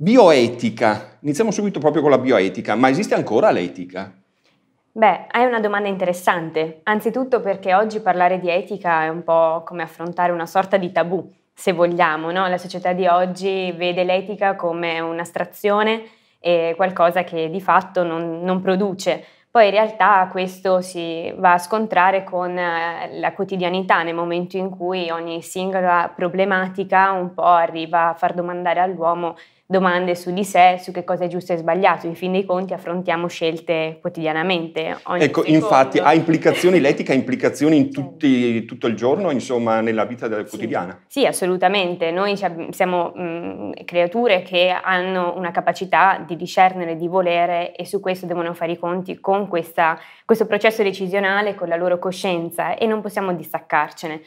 Bioetica. Iniziamo subito proprio con la bioetica. Ma esiste ancora l'etica? Beh, è una domanda interessante. Anzitutto perché oggi parlare di etica è un po' come affrontare una sorta di tabù, se vogliamo. No? La società di oggi vede l'etica come un'astrazione e qualcosa che di fatto non, non produce poi in realtà questo si va a scontrare con eh, la quotidianità nel momento in cui ogni singola problematica un po' arriva a far domandare all'uomo domande su di sé, su che cosa è giusto e sbagliato. In fin dei conti affrontiamo scelte quotidianamente. ecco, secondo. infatti ha implicazioni, l'etica ha implicazioni in tutti, tutto il giorno, insomma, nella vita quotidiana. Sì, sì assolutamente. Noi siamo mh, mhmm, creature che hanno una capacità di discernere, di volere e su questo devono fare i conti con con questa, questo processo decisionale, con la loro coscienza e non possiamo distaccarcene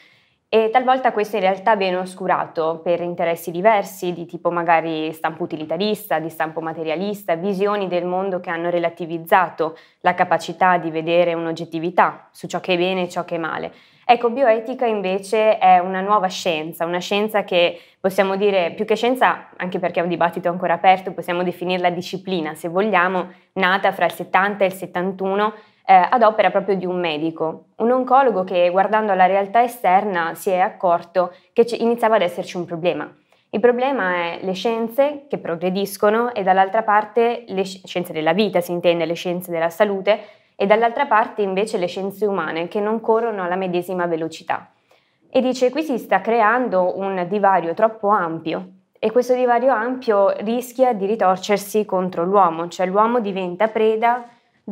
e talvolta questo in realtà viene oscurato per interessi diversi, di tipo magari stampo utilitarista, di stampo materialista, visioni del mondo che hanno relativizzato la capacità di vedere un'oggettività su ciò che è bene e ciò che è male. Ecco, bioetica invece è una nuova scienza, una scienza che possiamo dire più che scienza, anche perché è un dibattito ancora aperto, possiamo definirla disciplina, se vogliamo, nata fra il 70 e il 71 eh, ad opera proprio di un medico, un oncologo che guardando alla realtà esterna si è accorto che c- iniziava ad esserci un problema. Il problema è le scienze che progrediscono e dall'altra parte le scienze della vita, si intende le scienze della salute, e dall'altra parte invece le scienze umane che non corrono alla medesima velocità. E dice qui si sta creando un divario troppo ampio e questo divario ampio rischia di ritorcersi contro l'uomo, cioè l'uomo diventa preda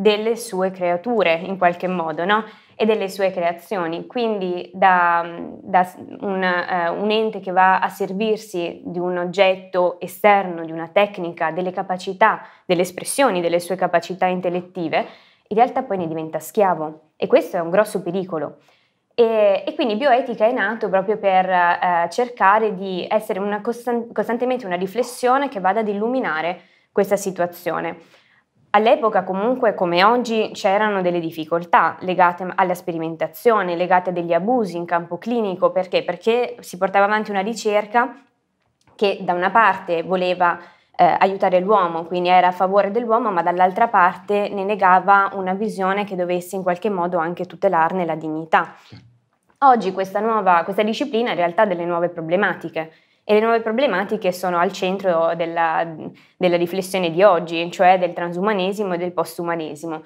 delle sue creature in qualche modo no? e delle sue creazioni. Quindi da, da un, eh, un, ente che va a servirsi di un oggetto esterno, di una tecnica, delle capacità, delle espressioni, delle sue capacità intellettive, in realtà poi ne diventa schiavo e questo è un grosso pericolo. E, e quindi bioetica è nato proprio per eh, cercare di essere una constant- costantemente una riflessione che vada ad illuminare questa situazione. All'epoca comunque, come oggi, c'erano delle difficoltà legate alla sperimentazione, legate a degli abusi in campo clinico, perché? Perché si portava avanti una ricerca che da una parte voleva eh, aiutare l'uomo, quindi era a favore dell'uomo, ma dall'altra parte ne negava una visione che dovesse in qualche modo anche tutelarne la dignità. Oggi questa, nuova, questa disciplina in realtà ha delle nuove problematiche e le nuove problematiche sono al centro della, della riflessione di oggi, cioè del transumanesimo e del postumanesimo.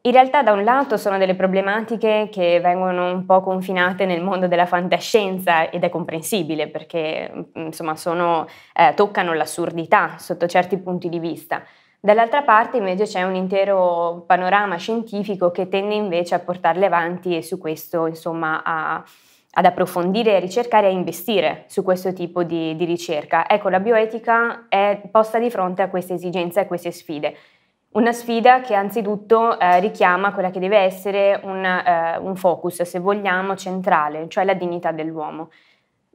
In realtà da un lato sono delle problematiche che vengono un po' confinate nel mondo della fantascienza ed è comprensibile perché insomma, sono, eh, toccano l'assurdità sotto certi punti di vista. Dall'altra parte invece c'è un intero panorama scientifico che tende invece a portarle avanti e su questo insomma a, ad approfondire, a ricercare e a investire su questo tipo di, di ricerca. Ecco, la bioetica è posta di fronte a queste esigenze, a queste sfide. Una sfida che anzitutto eh, richiama quella che deve essere un, eh, un focus, se vogliamo, centrale, cioè la dignità dell'uomo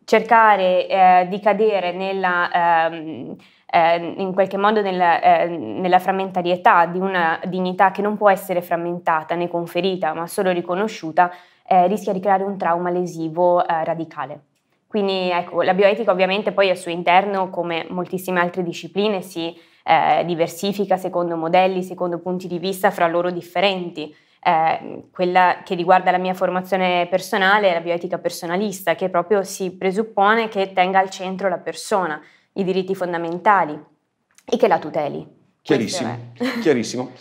cercare eh, di cadere nella, ehm, eh, in qualche modo ehm, nella, eh, nella, frammentarietà di una dignità che non può essere frammentata né conferita, ma solo riconosciuta, eh, rischia di creare un trauma lesivo eh, radicale. Quindi ecco, la bioetica ovviamente poi al suo interno, come moltissime altre discipline, si eh, diversifica secondo modelli, secondo punti di vista fra loro differenti eh, quella che riguarda la mia formazione personale la bioetica personalista, che proprio si presuppone che tenga al centro la persona, i diritti fondamentali e che la tuteli. Chiarissimo, chiarissimo.